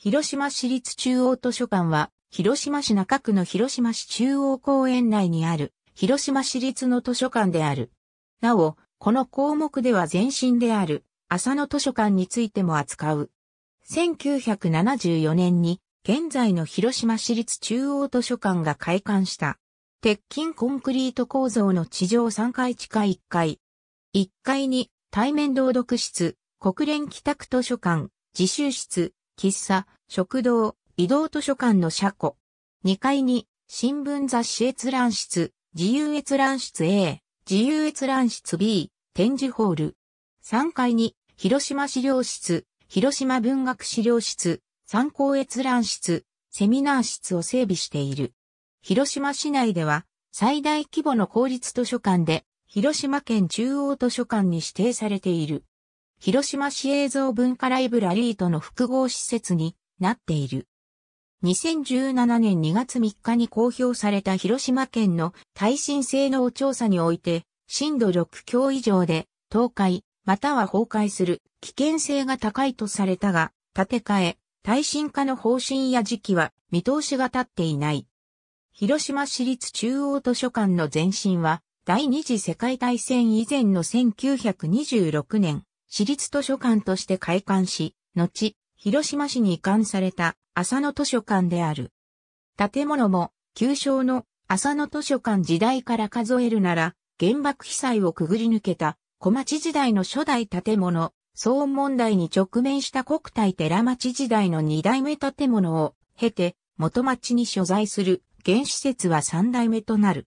広島市立中央図書館は、広島市中区の広島市中央公園内にある、広島市立の図書館である。なお、この項目では前身である、浅野図書館についても扱う。1974年に、現在の広島市立中央図書館が開館した。鉄筋コンクリート構造の地上3階地下1階。1階に、対面堂読室、国連帰宅図書館、自習室、喫茶、食堂、移動図書館の車庫。2階に、新聞雑誌閲覧室、自由閲覧室 A、自由閲覧室 B、展示ホール。3階に、広島資料室、広島文学資料室、参考閲覧室、セミナー室を整備している。広島市内では、最大規模の公立図書館で、広島県中央図書館に指定されている。広島市映像文化ライブラリーとの複合施設になっている。2017年2月3日に公表された広島県の耐震性能調査において、震度6強以上で倒壊または崩壊する危険性が高いとされたが、建て替え、耐震化の方針や時期は見通しが立っていない。広島市立中央図書館の前身は、第二次世界大戦以前の1926年、市立図書館として開館し、後、広島市に移管された浅野図書館である。建物も、旧称の浅野図書館時代から数えるなら、原爆被災をくぐり抜けた小町時代の初代建物、騒音問題に直面した国体寺町時代の二代目建物を経て元町に所在する原施設は三代目となる。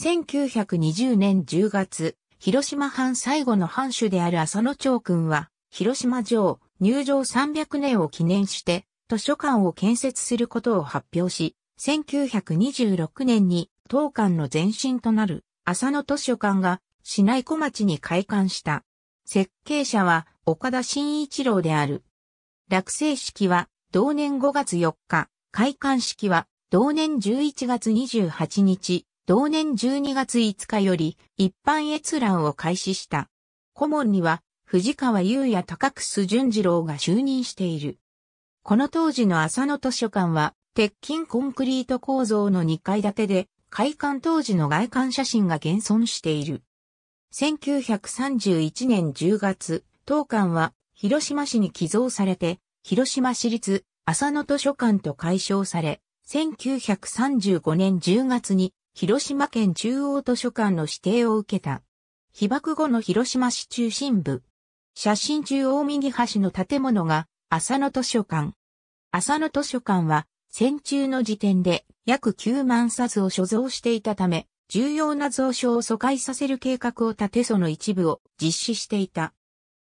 1920年10月、広島藩最後の藩主である浅野長君は、広島城入城300年を記念して、図書館を建設することを発表し、1926年に当館の前身となる浅野図書館が市内小町に開館した。設計者は岡田新一郎である。落成式は同年5月4日、開館式は同年11月28日、同年12月5日より一般閲覧を開始した。顧問には藤川祐也高楠淳次郎が就任している。この当時の浅野図書館は鉄筋コンクリート構造の2階建てで開館当時の外観写真が現存している。1931年10月、当館は広島市に寄贈されて広島市立浅野図書館と解消され、1935年10月に広島県中央図書館の指定を受けた。被爆後の広島市中心部。写真中央右端の建物が浅野図書館。浅野図書館は戦中の時点で約9万冊を所蔵していたため、重要な蔵書を疎開させる計画を立てその一部を実施していた。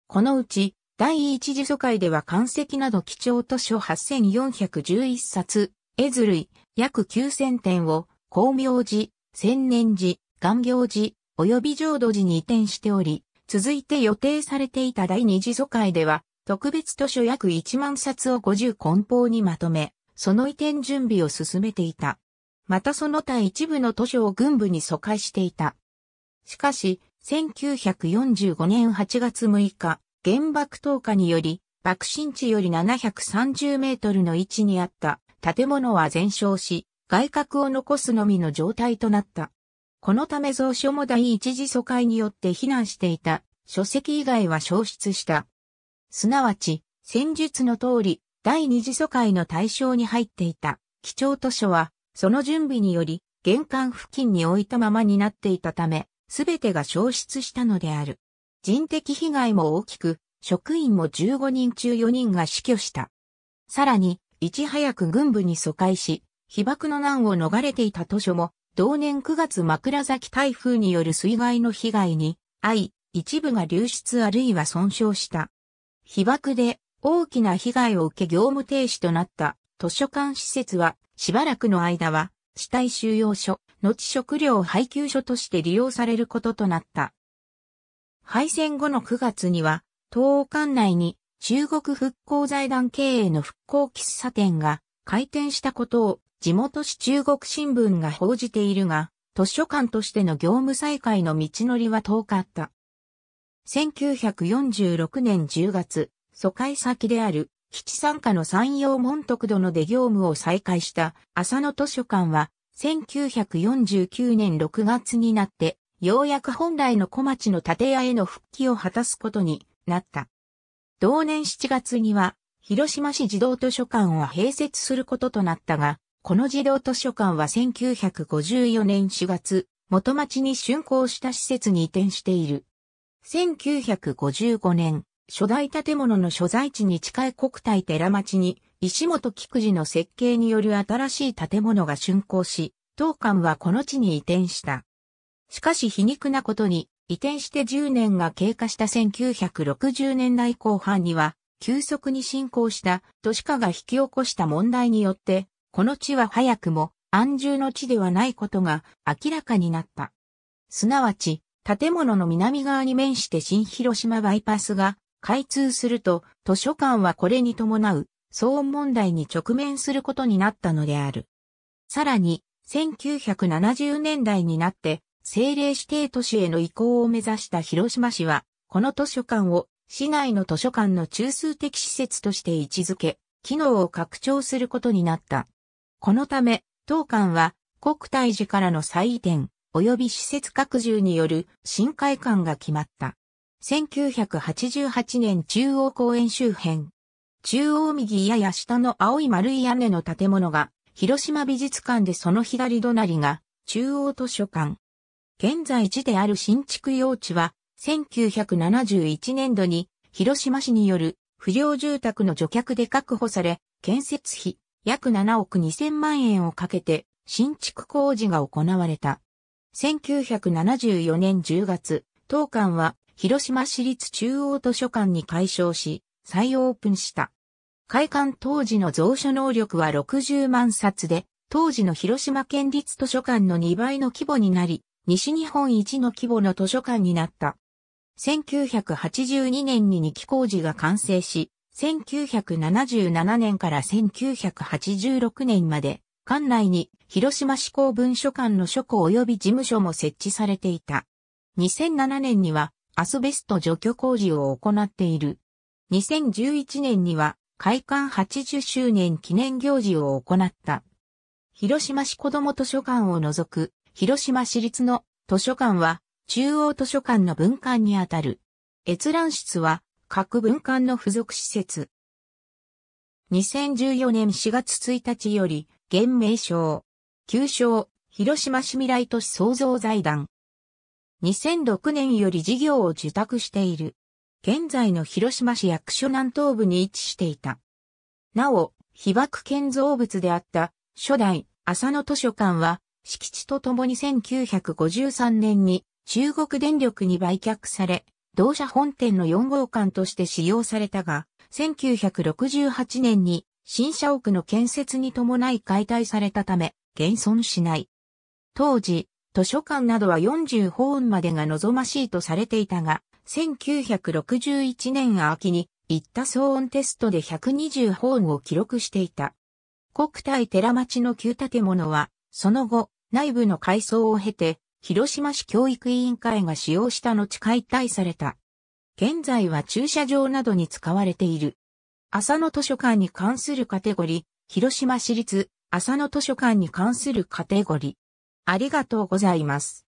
このうち、第一次疎開では関石など貴重図書8411冊、絵ずるい、約9000点を光明寺、千年寺、岩行寺、及び浄土寺に移転しており、続いて予定されていた第二次疎開では、特別図書約1万冊を50梱包にまとめ、その移転準備を進めていた。またその他一部の図書を軍部に疎開していた。しかし、1945年8月6日、原爆投下により、爆心地より730メートルの位置にあった建物は全焼し、外角を残すのみの状態となった。このため蔵書も第一次疎開によって避難していた書籍以外は消失した。すなわち、戦術の通り、第二次疎開の対象に入っていた貴重図書は、その準備により、玄関付近に置いたままになっていたため、すべてが消失したのである。人的被害も大きく、職員も15人中4人が死去した。さらに、いち早く軍部に疎開し、被爆の難を逃れていた図書も、同年9月枕崎台風による水害の被害に遭い、一部が流出あるいは損傷した。被爆で大きな被害を受け業務停止となった図書館施設は、しばらくの間は、死体収容所、後食料配給所として利用されることとなった。敗戦後の9月には、東欧館内に中国復興財団経営の復興喫茶店が開店したことを地元市中国新聞が報じているが、図書館としての業務再開の道のりは遠かった。1946年10月、疎開先である七三家の山陽門徳殿で業務を再開した浅野図書館は、1949年6月になって、ようやく本来の小町の建屋への復帰を果たすことになった。同年7月には、広島市児童図書館を併設することとなったが、この児童図書館は1954年4月、元町に竣工した施設に移転している。1955年、初代建物の所在地に近い国体寺町に、石本菊寺の設計による新しい建物が竣工し、当館はこの地に移転した。しかし皮肉なことに、移転して10年が経過した1960年代後半には、急速に進行した都市化が引き起こした問題によって、この地は早くも安住の地ではないことが明らかになった。すなわち、建物の南側に面して新広島バイパスが開通すると、図書館はこれに伴う騒音問題に直面することになったのである。さらに、1970年代になって、政令指定都市への移行を目指した広島市は、この図書館を市内の図書館の中枢的施設として位置づけ、機能を拡張することになった。このため、当館は国体寺からの再移転、及び施設拡充による新会館が決まった。1988年中央公園周辺。中央右やや下の青い丸い屋根の建物が広島美術館でその左隣が中央図書館。現在地である新築用地は1971年度に広島市による不良住宅の除却で確保され建設費約7億2000万円をかけて新築工事が行われた。1974年10月、当館は広島市立中央図書館に改称し、再オープンした。開館当時の蔵書能力は60万冊で、当時の広島県立図書館の2倍の規模になり、西日本一の規模の図書館になった。1982年に2期工事が完成し、1977年から1986年まで、館内に広島市公文書館の書庫及び事務所も設置されていた。2007年にはアスベスト除去工事を行っている。2011年には開館80周年記念行事を行った。広島市子ども図書館を除く広島市立の図書館は中央図書館の文館にあたる。閲覧室は各文館の付属施設。2014年4月1日より、現名称、旧称、広島市未来都市創造財団。2006年より事業を受託している。現在の広島市役所南東部に位置していた。なお、被爆建造物であった初代浅野図書館は敷地とともに1953年に中国電力に売却され、同社本店の4号館として使用されたが、1968年に新社屋の建設に伴い解体されたため、現存しない。当時、図書館などは40ーンまでが望ましいとされていたが、1961年秋に行った騒音テストで120ーンを記録していた。国体寺町の旧建物は、その後、内部の改装を経て、広島市教育委員会が使用した後解体された。現在は駐車場などに使われている。朝の図書館に関するカテゴリー、広島市立朝の図書館に関するカテゴリー。ありがとうございます。